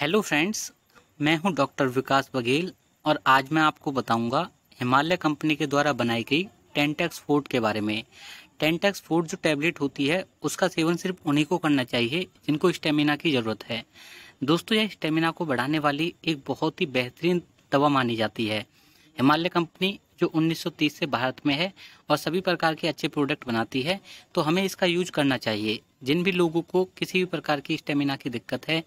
hello friends मैं हूं doctor विकास बघेल और आज मैं आपको बताऊंगा हिमालय कंपनी के द्वारा बनाई गई टेंटेक्स फूड के बारे में टेंटेक्स फूड जो टैबलेट होती है उसका सेवन सिर्फ उन्हीं को करना चाहिए जिनको स्टेमिना की ज़रूरत है दोस्तों यह स्टेमिना को बढ़ाने वाली एक बहुत ही बेहतरीन दवा मानी जाती है हिमालय कंपनी जो 1930 से भारत में है और सभी प्रकार के अच्छे प्रोडक्ट बनाती है तो हमें इसका यूज करना चाहिए जिन भी लोगों को किसी भी प्रकार की स्टेमिना की दिक्कत है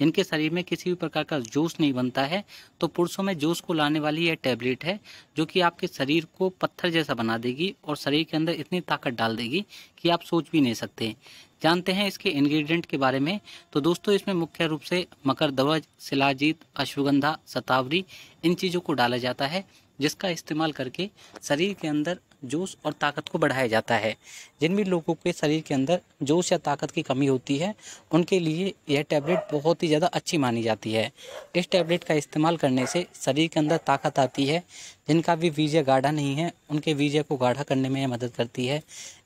जिनके शरीर में किसी भी प्रकार का जोश नहीं बनता है तो पुरुषों में जोश को लाने वाली यह टैबलेट है जो कि आपके शरीर को पत्थर जैसा बना देगी और शरीर के अंदर इतनी ताकत डाल देगी कि आप सोच भी नहीं सकते जानते हैं इसके इंग्रेडिएंट के बारे में तो दोस्तों इसमें मुख्य रूप से मकर ध्वज शिलाजीत अश्वगंधा सतावरी इन चीज़ों को डाला जाता है जिसका इस्तेमाल करके शरीर के अंदर जोश और ताकत को बढ़ाया जाता है जिन भी लोगों के शरीर के अंदर जोश या ताकत की कमी होती है उनके लिए यह टैबलेट बहुत ही ज़्यादा अच्छी मानी जाती है इस टैबलेट का इस्तेमाल करने से शरीर के अंदर ताकत आती है जिनका भी वीजय गाढ़ा नहीं है उनके वीजे को गाढ़ा करने में यह मदद करती है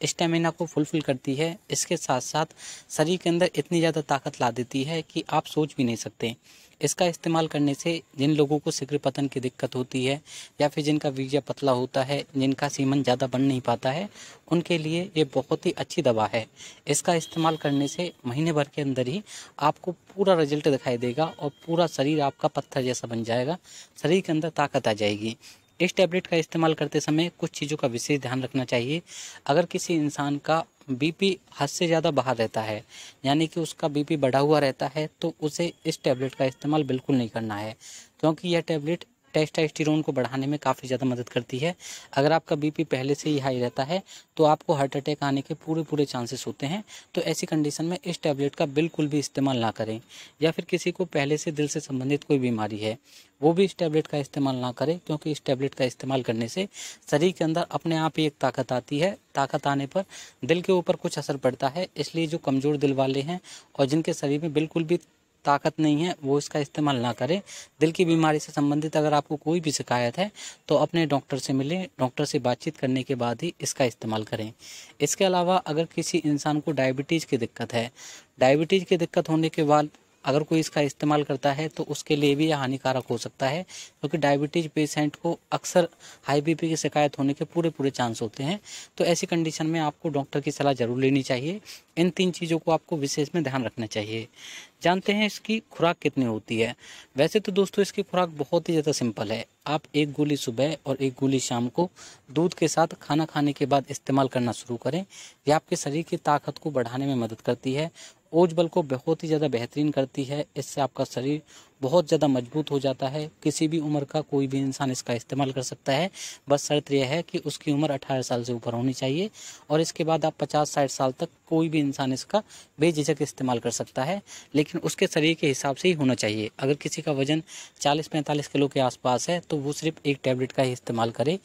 स्टेमिना को फुलफिल करती है इसके साथ साथ शरीर के अंदर इतनी ज़्यादा ताकत ला देती है कि आप सोच भी नहीं सकते इसका इस्तेमाल करने से जिन लोगों को शीघ्र पतन की दिक्कत होती है या फिर जिनका वीजा पतला होता है जिनका सीमन ज़्यादा बन नहीं पाता है उनके लिए ये बहुत ही अच्छी दवा है इसका इस्तेमाल करने से महीने भर के अंदर ही आपको पूरा रिजल्ट दिखाई देगा और पूरा शरीर आपका पत्थर जैसा बन जाएगा शरीर के अंदर ताकत आ जाएगी इस टैबलेट का इस्तेमाल करते समय कुछ चीज़ों का विशेष ध्यान रखना चाहिए अगर किसी इंसान का बीपी हद से ज़्यादा बाहर रहता है यानी कि उसका बीपी बढ़ा हुआ रहता है तो उसे इस टैबलेट का इस्तेमाल बिल्कुल नहीं करना है क्योंकि यह टैबलेट टेस्टाइस्टिरोन को बढ़ाने में काफ़ी ज़्यादा मदद करती है अगर आपका बीपी पहले से ही हाई रहता है तो आपको हार्ट अटैक आने के पूरे पूरे चांसेस होते हैं तो ऐसी कंडीशन में इस टैबलेट का बिल्कुल भी इस्तेमाल ना करें या फिर किसी को पहले से दिल से संबंधित कोई बीमारी है वो भी इस टैबलेट का इस्तेमाल ना करें क्योंकि इस टैबलेट का इस्तेमाल करने से शरीर के अंदर अपने आप ही एक ताकत आती है ताकत आने पर दिल के ऊपर कुछ असर पड़ता है इसलिए जो कमज़ोर दिल वाले हैं और जिनके शरीर में बिल्कुल भी ताकत नहीं है वो इसका इस्तेमाल ना करें दिल की बीमारी से संबंधित अगर आपको कोई भी शिकायत है तो अपने डॉक्टर से मिलें डॉक्टर से बातचीत करने के बाद ही इसका इस्तेमाल करें इसके अलावा अगर किसी इंसान को डायबिटीज़ की दिक्कत है डायबिटीज़ की दिक्कत होने के बाद अगर कोई इसका इस्तेमाल करता है तो उसके लिए भी यह हानिकारक हो सकता है क्योंकि तो डायबिटीज पेशेंट को अक्सर हाई बीपी की शिकायत होने के पूरे पूरे चांस होते हैं तो ऐसी कंडीशन में आपको डॉक्टर की सलाह ज़रूर लेनी चाहिए इन तीन चीज़ों को आपको विशेष में ध्यान रखना चाहिए जानते हैं इसकी खुराक कितनी होती है वैसे तो दोस्तों इसकी खुराक बहुत ही ज़्यादा सिंपल है आप एक गोली सुबह और एक गोली शाम को दूध के साथ खाना खाने के बाद इस्तेमाल करना शुरू करें यह आपके शरीर की ताकत को बढ़ाने में मदद करती है ओज बल को बहुत ही ज़्यादा बेहतरीन करती है इससे आपका शरीर बहुत ज़्यादा मजबूत हो जाता है किसी भी उम्र का कोई भी इंसान इसका इस्तेमाल कर सकता है बस शर्त यह है कि उसकी उम्र अठारह साल से ऊपर होनी चाहिए और इसके बाद आप पचास साठ साल तक कोई भी इंसान इसका बेझिझक इस्तेमाल कर सकता है लेकिन उसके शरीर के हिसाब से ही होना चाहिए अगर किसी का वजन चालीस पैंतालीस किलो के आसपास है तो वो सिर्फ एक टैबलेट का ही इस्तेमाल करे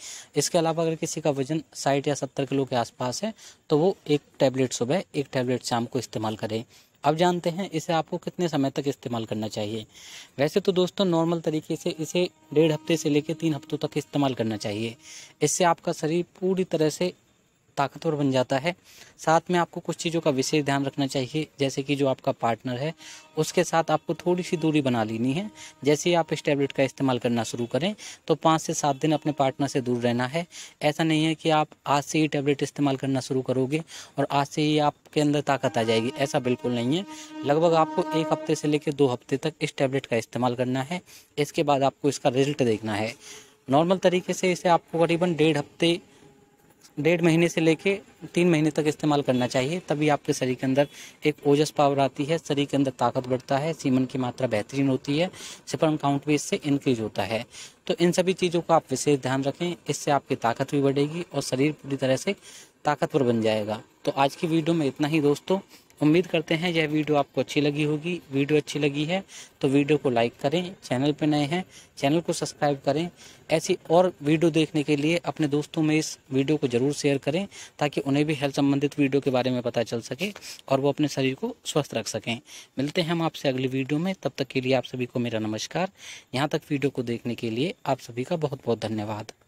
इसके अलावा अगर किसी का वजन साठ या सत्तर किलो के आसपास है तो वो एक टैबलेट सुबह एक टैबलेट शाम को इस्तेमाल करें अब जानते हैं इसे आपको कितने समय तक इस्तेमाल करना चाहिए वैसे तो दोस्तों नॉर्मल तरीके से इसे डेढ़ हफ्ते से लेकर तीन हफ्तों तक इस्तेमाल करना चाहिए इससे आपका शरीर पूरी तरह से ताकतवर बन जाता है साथ में आपको कुछ चीज़ों का विशेष ध्यान रखना चाहिए जैसे कि जो आपका पार्टनर है उसके साथ आपको थोड़ी सी दूरी बना लेनी है जैसे ही आप इस टैबलेट का इस्तेमाल करना शुरू करें तो पाँच से सात दिन अपने पार्टनर से दूर रहना है ऐसा नहीं है कि आप आज से ही टैबलेट इस्तेमाल करना शुरू करोगे और आज से ही आपके अंदर ताकत आ जाएगी ऐसा बिल्कुल नहीं है लगभग आपको एक हफ्ते से लेकर दो हफ्ते तक इस टैबलेट का इस्तेमाल करना है इसके बाद आपको इसका रिजल्ट देखना है नॉर्मल तरीके से इसे आपको करीबन डेढ़ हफ्ते डेढ़ महीने से लेके तीन महीने तक इस्तेमाल करना चाहिए तभी आपके शरीर के अंदर एक ओजस पावर आती है शरीर के अंदर ताकत बढ़ता है सीमन की मात्रा बेहतरीन होती है सिपरम काउंट भी इससे इंक्रीज होता है तो इन सभी चीज़ों का आप विशेष ध्यान रखें इससे आपकी ताकत भी बढ़ेगी और शरीर पूरी तरह से ताकतवर बन जाएगा तो आज की वीडियो में इतना ही दोस्तों उम्मीद करते हैं यह वीडियो आपको अच्छी लगी होगी वीडियो अच्छी लगी है तो वीडियो को लाइक करें चैनल पर नए हैं चैनल को सब्सक्राइब करें ऐसी और वीडियो देखने के लिए अपने दोस्तों में इस वीडियो को ज़रूर शेयर करें ताकि उन्हें भी हेल्थ संबंधित वीडियो के बारे में पता चल सके और वो अपने शरीर को स्वस्थ रख सकें मिलते हैं हम आपसे अगली वीडियो में तब तक के लिए आप सभी को मेरा नमस्कार यहाँ तक वीडियो को देखने के लिए आप सभी का बहुत बहुत धन्यवाद